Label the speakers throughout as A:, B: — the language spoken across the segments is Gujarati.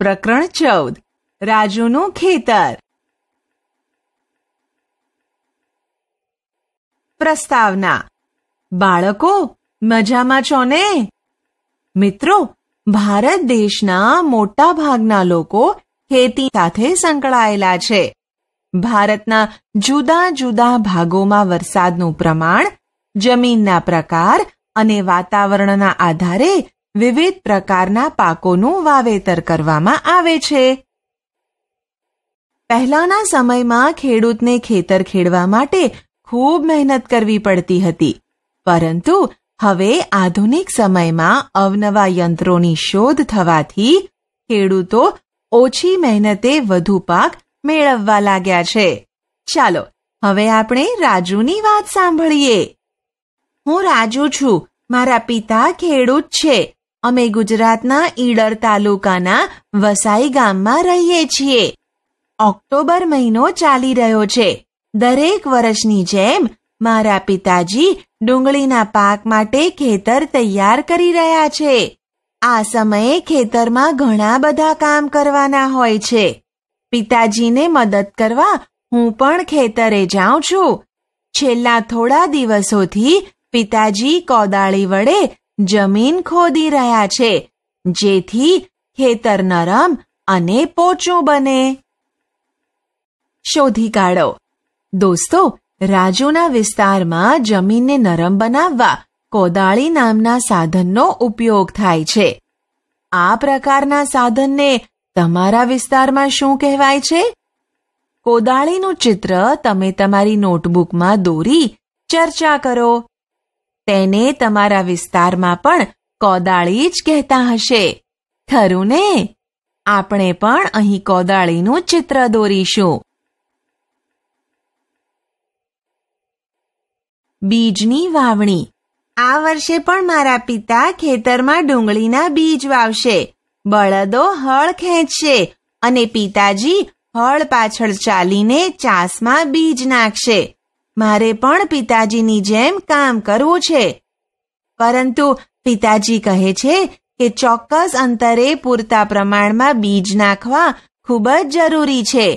A: પ્રકરણ ચૌદ રાજુનું ખેતર પ્રસ્તાવના બાળકો મજામાં છો ને મિત્રો ભારત દેશના મોટા ભાગના લોકો ખેતી સાથે સંકળાયેલા છે ભારતના જુદા જુદા ભાગોમાં વરસાદનું પ્રમાણ જમીનના પ્રકાર અને વાતાવરણના આધારે વિવિધ પ્રકારના પાકોનું વાવેતર કરવામાં આવે છે પહેલાના સમયમાં ખેડૂતને ખેતર ખેડવા માટે ખૂબ મહેનત કરવી પડતી હતી પરંતુ હવે આધુનિક સમયમાં અવનવા યંત્રોની શોધ થવાથી ખેડૂતો ઓછી મહેનતે વધુ પાક મેળવવા લાગ્યા છે ચાલો હવે આપણે રાજુની વાત સાંભળીએ હું રાજુ છું મારા પિતા ખેડૂત છે અમે ગુજરાતના ઈડર તાલુકાના વસાઈ ગામમાં રહીએ છીએ ઓક્ટોબર મહિનો ચાલી રહ્યો છે દરેક વર્ષની જેમ મારા પિતાજી ડુંગળીના પાક માટે ખેતર તૈયાર કરી રહ્યા છે આ સમયે ખેતરમાં ઘણા બધા કામ કરવાના હોય છે પિતાજીને મદદ કરવા હું પણ ખેતરે જાઉં છું છેલ્લા થોડા દિવસોથી પિતાજી કોદાળી વડે જમીન ખોદી રહ્યા છે જેથી ખેતર નરમ અને પોચું બને શોધી કાઢો દોસ્તો રાજુના વિસ્તારમાં જમીનને નરમ બનાવવા કોદાળી નામના સાધનનો ઉપયોગ થાય છે આ પ્રકારના સાધનને તમારા વિસ્તારમાં શું કહેવાય છે કોદાળીનું ચિત્ર તમે તમારી નોટબુકમાં દોરી ચર્ચા કરો તેને તમારા વિસ્તારમાં પણ કોદાળી જ કહેતા હશે ખરું ને આપણે પણ અહીં કોદાળીનું ચિત્ર દોરીશું બીજની વાવણી આ વર્ષે પણ મારા પિતા ખેતરમાં ડુંગળીના બીજ વાવશે બળદો હળ ખેંચશે અને પિતાજી હળ પાછળ ચાલીને ચાસમાં બીજ નાખશે મારે પણ પિતાજીની જેમ કામ કરવું છે પરંતુ પિતાજી કહે છે કે ચોક્કસ અંતરે પૂરતા પ્રમાણમાં બીજ નાખવા ખૂબ જ જરૂરી છે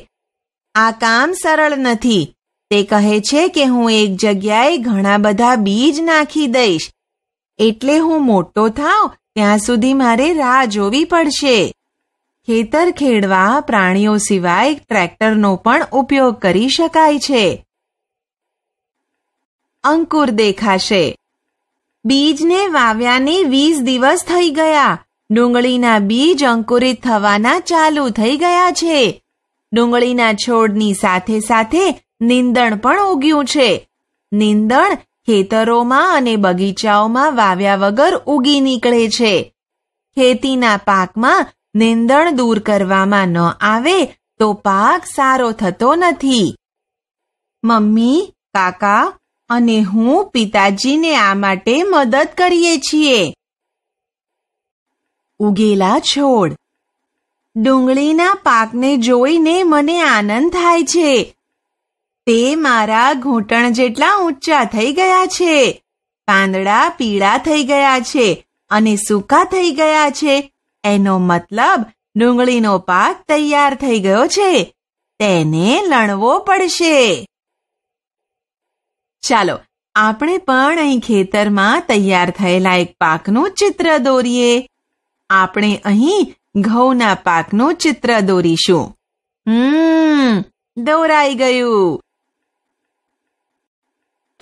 A: આ કામ સરળ નથી તે કહે છે કે હું એક જગ્યાએ ઘણા બધા બીજ નાખી દઈશ એટલે હું મોટો થાવ ત્યાં સુધી મારે રાહ જોવી પડશે ખેતર ખેડવા પ્રાણીઓ સિવાય ટ્રેક્ટરનો પણ ઉપયોગ કરી શકાય છે અંકુર દેખાશે બીજને વાવ્યાને વીસ દિવસ થઈ ગયા ડુંગળીના બીજ અંકુરિત થવાના ચાલુ થઈ ગયા છે ડુંગળીના છોડની સાથે સાથે નિંદણ પણ ઉગ્યું છે નિંદણ ખેતરોમાં અને બગીચાઓમાં વાવ્યા વગર ઉગી નીકળે છે ખેતીના પાકમાં નિંદણ દૂર કરવામાં ન આવે તો પાક સારો થતો નથી મમ્મી કાકા અને હું પિતાજીને આ માટે મદદ કરીએ છીએ ઉગેલા છોડ ડુંગળીના પાકને જોઈને મને આનંદ થાય છે તે મારા ઘૂંટણ જેટલા ઊંચા થઈ ગયા છે પાંદડા પીળા થઈ ગયા છે અને સૂકા થઈ ગયા છે એનો મતલબ ડુંગળીનો પાક તૈયાર થઈ ગયો છે તેને લણવો પડશે ચાલો આપણે પણ અહીં ખેતરમાં તૈયાર થયેલા એક પાકનું ચિત્ર દોરીએ આપણે અહીં ઘઉંના પાકનું ચિત્ર દોરીશું હમ દોરાઈ ગયું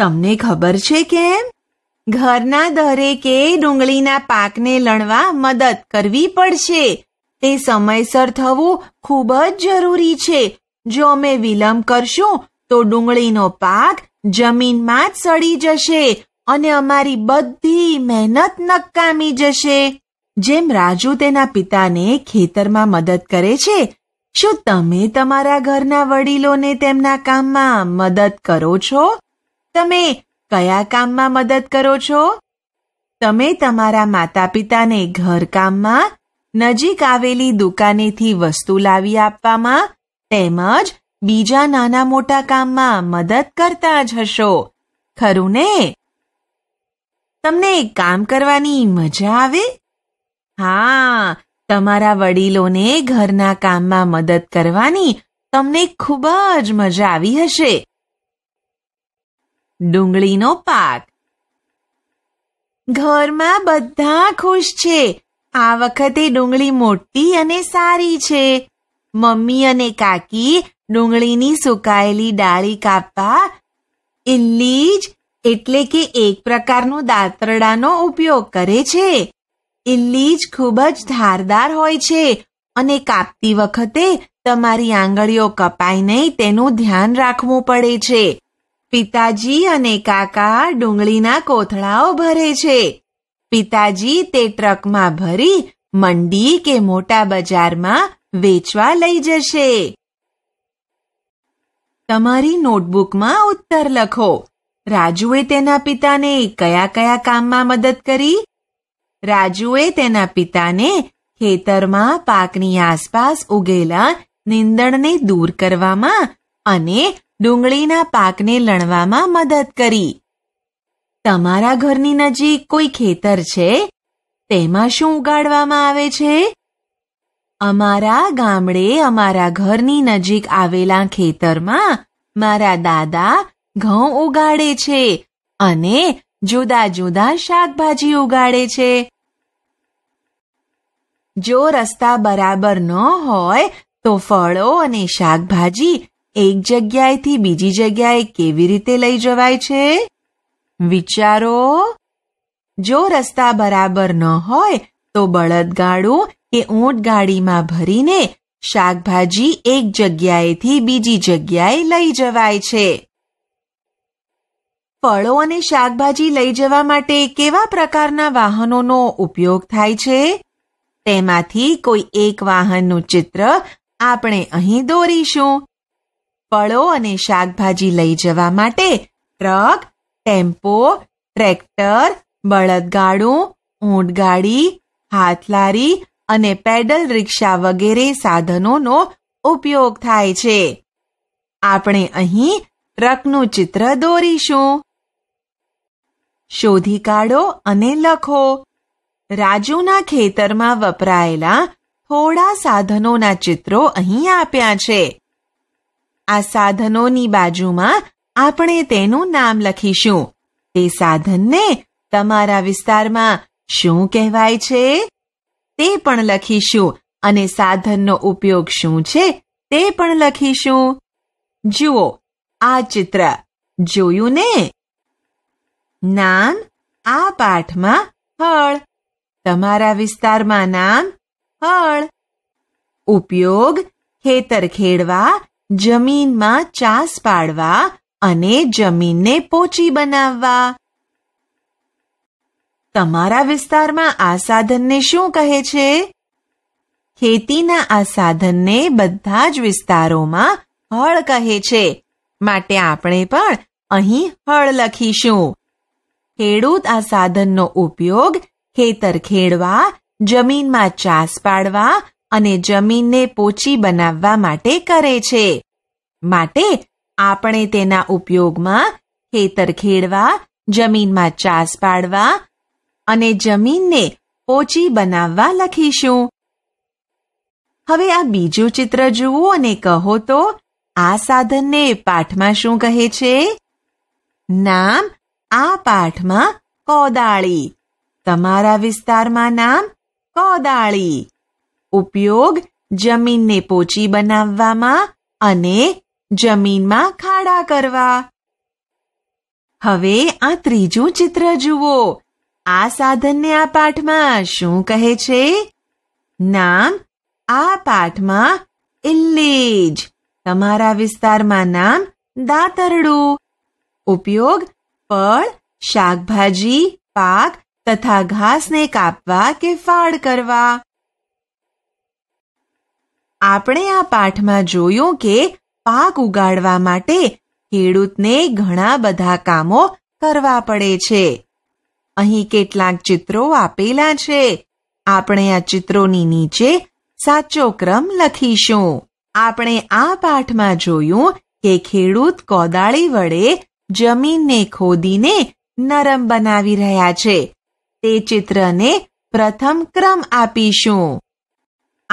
A: તમને ખબર છે કેમ ઘરના દરેકે ડુંગળીના પાકને લણવા મદદ કરવી પડશે તે સમયસર થવું ખૂબ જ જરૂરી છે જો અમે વિલંબ કરશું તો ડુંગળીનો પાક જમીનમાં જ સડી જશે અને અમારી બધી મહેનત નકામી જશે જેમ રાજુ તેના પિતાને ખેતરમાં મદદ કરે છે શું તમે તમારા ઘરના વડીલોને તેમના કામમાં મદદ કરો છો તમે કયા કામમાં મદદ કરો છો તમે તમારા માતા પિતાને ઘરકામમાં નજીક આવેલી દુકાનેથી વસ્તુ લાવી આપવામાં તેમજ બીજા નાના મોટા કામમાં મદદ કરતા જ હશો ખરું ને તમને કામ કરવાની મજા આવે હા તમારા વડીલોને ઘરના કામમાં મદદ કરવાની તમને ખૂબ જ મજા આવી હશે ડુંગળીનો પાક ઘરમાં બધા ખુશ છે આ વખતે ડુંગળી મોટી અને સારી છે મમ્મી અને કાકી ડુંગળીની સુકાયેલી ડાળી કાપવા ઇલ્લીજ એટલે કે એક પ્રકારનું દાંતરડાનો ઉપયોગ કરે છે ઇલ્લીજ ખૂબ જ ધારદાર હોય છે અને કાપતી વખતે તમારી આંગળીઓ કપાય નહીં તેનું ધ્યાન રાખવું પડે છે પિતાજી અને કાકા ડુંગળીના કોથળાઓ ભરે છે પિતાજી તે ટ્રકમાં ભરી મંડી કે મોટા બજારમાં વેચવા લઈ જશે તમારી નોટબુકમાં ઉત્તર લખો રાજુએ તેના પિતાને કયા કયા કામમાં મદદ કરી રાજુએ તેના પિતાને ખેતરમાં પાકની આસપાસ ઉગેલા નિંદણને દૂર કરવામાં અને ડુંગળીના પાકને લણવામાં મદદ કરી તમારા ઘરની નજીક કોઈ ખેતર છે તેમાં શું ઉગાડવામાં આવે છે અમારા ગામડે અમારા ઘરની નજીક આવેલા ખેતરમાં મારા દાદા ઘઉં ઉગાડે છે અને જુદા જુદા શાકભાજી ઉગાડે છે જો રસ્તા બરાબર ન હોય તો ફળો અને શાકભાજી એક જગ્યાએથી બીજી જગ્યાએ કેવી રીતે લઈ જવાય છે વિચારો જો રસ્તા બરાબર ન હોય તો બળદગાડું કે ઊંટ ગાડીમાં ભરીને શાકભાજી એક જગ્યાએથી બીજી જગ્યાએ લઈ જવાય છે ફળો અને શાકભાજી લઈ જવા માટે કેવા પ્રકારના વાહનોનો ઉપયોગ થાય છે તેમાંથી કોઈ એક વાહનનું ચિત્ર આપણે અહીં દોરીશું ફળો અને શાકભાજી લઈ જવા માટે ટ્રક ટેમ્પો ટ્રેક્ટર બળદગાડું ઊંટગાડી હાથલારી અને પેડલ રિક્ષા વગેરે સાધનોનો ઉપયોગ થાય છે આપણે અહીં ટ્રકનું ચિત્ર દોરીશું શોધી કાઢો અને લખો રાજુના ખેતરમાં વપરાયેલા થોડા સાધનોના ચિત્રો અહીં આપ્યા છે આ સાધનોની બાજુમાં આપણે તેનું નામ લખીશું તે સાધનને તમારા વિસ્તારમાં શું કહેવાય છે તે પણ લખીશું અને સાધનનો ઉપયોગ શું છે તે પણ લખીશું જુઓ આ ચિત્ર જોયું ને નાન આ પાઠમાં હળ તમારા વિસ્તારમાં નામ હળ ઉપયોગ ખેતર ખેડવા જમીનમાં ચાસ પાડવા અને જમીનને પોચી બનાવવા તમારા વિસ્તારમાં આ સાધનને શું કહે છે ખેતીના આ સાધનને બધા જ વિસ્તારોમાં હળ કહે છે માટે આપણે પણ અહીં હળ લખીશું ખેડૂત આ સાધનનો ઉપયોગ ખેતર ખેડવા જમીનમાં ચાસ પાડવા અને જમીનને પોચી બનાવવા માટે કરે છે માટે આપણે તેના ઉપયોગમાં ખેતર ખેડવા જમીનમાં ચાસ પાડવા અને જમીનને પોચી બનાવવા લખીશું હવે આ બીજું ચિત્ર જુઓ અને કહો તો આ સાધનને પાઠમાં શું કહે છે નામ આ પાઠમાં કોદાળી તમારા વિસ્તારમાં નામ કોદાળી ઉપયોગ જમીનને પોચી બનાવવામાં અને જમીનમાં ખાડા કરવા હવે આ ત્રીજું ચિત્ર જુઓ આ સાધનને આ પાઠમાં શું કહે છે નામ આ પાઠમાં ઇલ્લીજ તમારા વિસ્તારમાં નામ દાતરડું ઉપયોગ ફળ શાકભાજી પાક તથા ઘાસને કાપવા કે ફાળ કરવા આપણે આ પાઠમાં જોયું કે પાક ઉગાડવા માટે ખેડૂતને ઘણા બધા કામો કરવા પડે છે અહીં કેટલાક ચિત્રો આપેલા છે આપણે આ ચિત્રોની નીચે સાચો ક્રમ લખીશું આપણે આ પાઠમાં જોયું કે ખેડૂત કોદાળી વડે જમીનને ખોદીને નરમ બનાવી રહ્યા છે તે ચિત્રને પ્રથમ ક્રમ આપીશું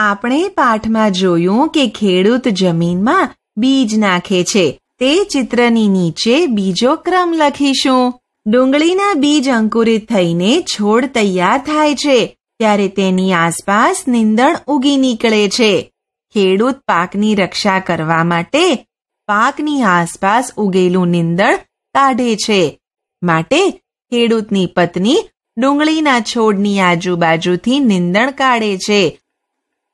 A: આપણે પાઠમાં જોયું કે ખેડૂત જમીનમાં બીજ નાખે છે તે ચિત્રની નીચે બીજો ક્રમ લખીશું ડુંગળીના બીજ અંકુરિત થઈને છોડ તૈયાર થાય છે ત્યારે તેની આસપાસ નીંદણ ઉગી નીકળે છે ખેડૂત પાકની રક્ષા કરવા માટે પાકની આસપાસ ઉગેલું નીંદણ કાઢે છે માટે ખેડૂતની પત્ની ડુંગળીના છોડની આજુબાજુથી નીંદણ કાઢે છે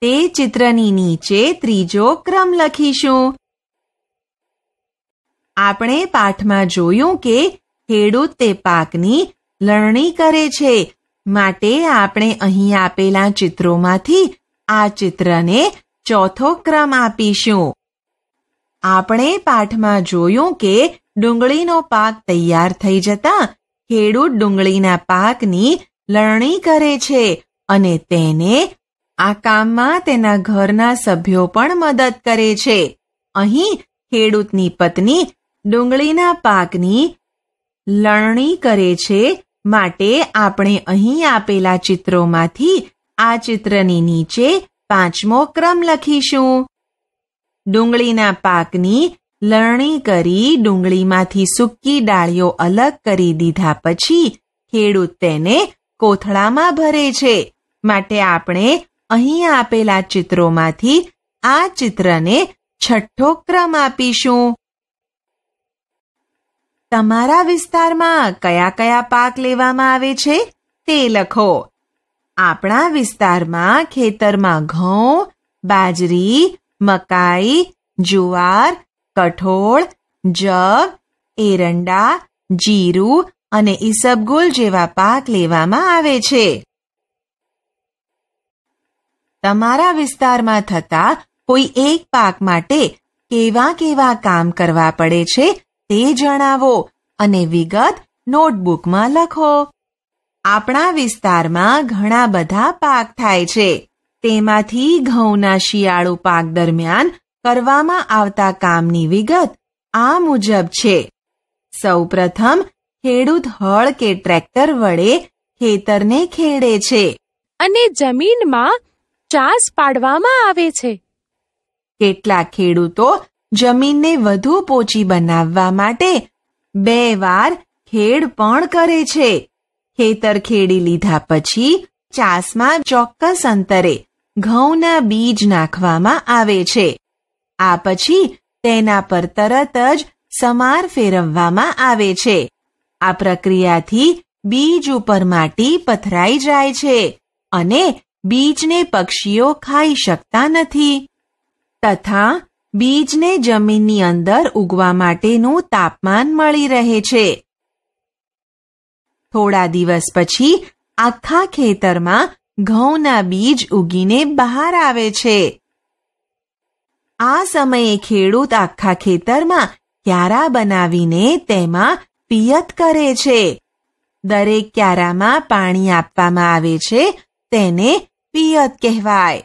A: તે ચિત્રની નીચે ત્રીજો ક્રમ લખીશું આપણે પાઠમાં જોયું કે ખેડૂત તે પાકની લણણી કરે છે માટે આપણે અહીં આપેલા ચિત્રોમાંથી આ ચિત્રને ચોથો ક્રમ આપીશું આપણે પાઠમાં જોયું કે ડુંગળીનો પાક તૈયાર થઈ જતાં ખેડૂત ડુંગળીના પાકની લણણી કરે છે અને તેને આ કામમાં તેના ઘરના સભ્યો પણ મદદ કરે છે અહીં ખેડૂતની પત્ની ડુંગળીના પાકની લણણી કરે છે માટે આપણે અહીં આપેલા ચિત્રોમાંથી આ ચિત્રની નીચે પાંચમો ક્રમ લખીશું ડુંગળીના પાકની લણણી કરી ડુંગળીમાંથી સૂકી ડાળીઓ અલગ કરી દીધા પછી ખેડૂત તેને કોથળામાં ભરે છે માટે આપણે અહીં આપેલા ચિત્રોમાંથી આ ચિત્રને છઠ્ઠો ક્રમ આપીશું તમારા વિસ્તારમાં કયા કયા પાક લેવામાં આવે છે તે લખો આપણા વિસ્તારમાં ખેતરમાં ઘઉં બાજરી મકાઈ જુવાર કઠોળ જગ એરંડા જીરું અને ઈસબગુલ જેવા પાક લેવામાં આવે છે તમારા વિસ્તારમાં થતા કોઈ એક પાક માટે કેવા કેવા કામ કરવા પડે છે તે જણાવો અને વિગત નોટબુકમાં લખો આપણા વિસ્તારમાં ઘણા બધા પાક થાય છે તેમાંથી ઘઉંના શિયાળુ પાક દરમિયાન કરવામાં આવતા કામની વિગત આ મુજબ છે સૌપ્રથમ ખેડૂત હળ કે ટ્રેક્ટર વડે ખેતરને ખેડે છે અને જમીનમાં ચાસ પાડવામાં આવે છે કેટલાક ખેડૂતો જમીનને વધુ પોચી બનાવવા માટે બે વાર ખેડ પણ કરે છે ખેતર ખેડી લીધા પછી ચાસમાં ચોક્કસ અંતરે ઘઉંના બીજ નાખવામાં આવે છે આ પછી તેના પર તરત જ સમાર ફેરવવામાં આવે છે આ પ્રક્રિયાથી બીજ ઉપર માટી પથરાઈ જાય છે અને બીજને પક્ષીઓ ખાઈ શકતા નથી તથા બીજને જમીનની અંદર ઉગવા માટેનું તાપમાન મળી રહે છે થોડા દિવસ પછી આખા ખેતરમાં ઘઉંના બીજ ઉગીને બહાર આવે છે આ સમયે ખેડૂત આખા ખેતરમાં ક્યારા બનાવીને તેમાં પિયત કરે છે દરેક ક્યારામાં પાણી આપવામાં આવે છે તેને પિયત કહેવાય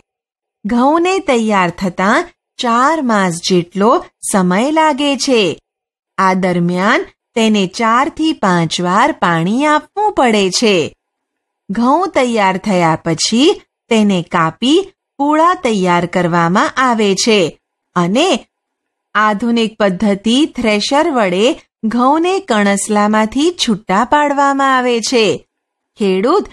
A: ઘઉંને તૈયાર થતાં ચાર માસ જેટલો સમય લાગે છે આ દરમિયાન તેને ચારથી પાંચ વાર પાણી આપવું પડે છે ઘઉં તૈયાર થયા પછી તેને કાપી પૂળા તૈયાર કરવામાં આવે છે અને આધુનિક પદ્ધતિ થ્રેશર વડે ઘઉંને કણસલામાંથી છૂટા પાડવામાં આવે છે ખેડૂત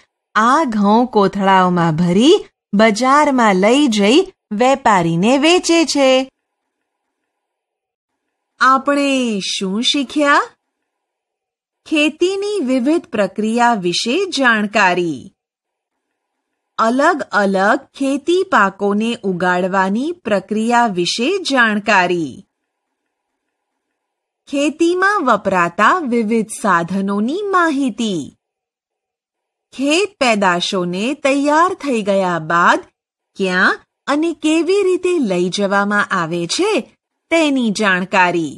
A: આ ઘઉં કોથળાઓમાં ભરી બજારમાં લઈ જઈ વેપારીને વેચે છે આપણે શું શીખ્યા ખેતીની વિવિધ પ્રક્રિયા વિશે જાણકારી અલગ અલગ ખેતી પાકોને ઉગાડવાની પ્રક્રિયા વિશે જાણકારી ખેતીમાં વપરાતા વિવિધ સાધનોની માહિતી ખેત પેદાશોને તૈયાર થઈ ગયા બાદ ક્યાં અને કેવી રીતે લઈ જવામાં આવે છે તેની જાણકારી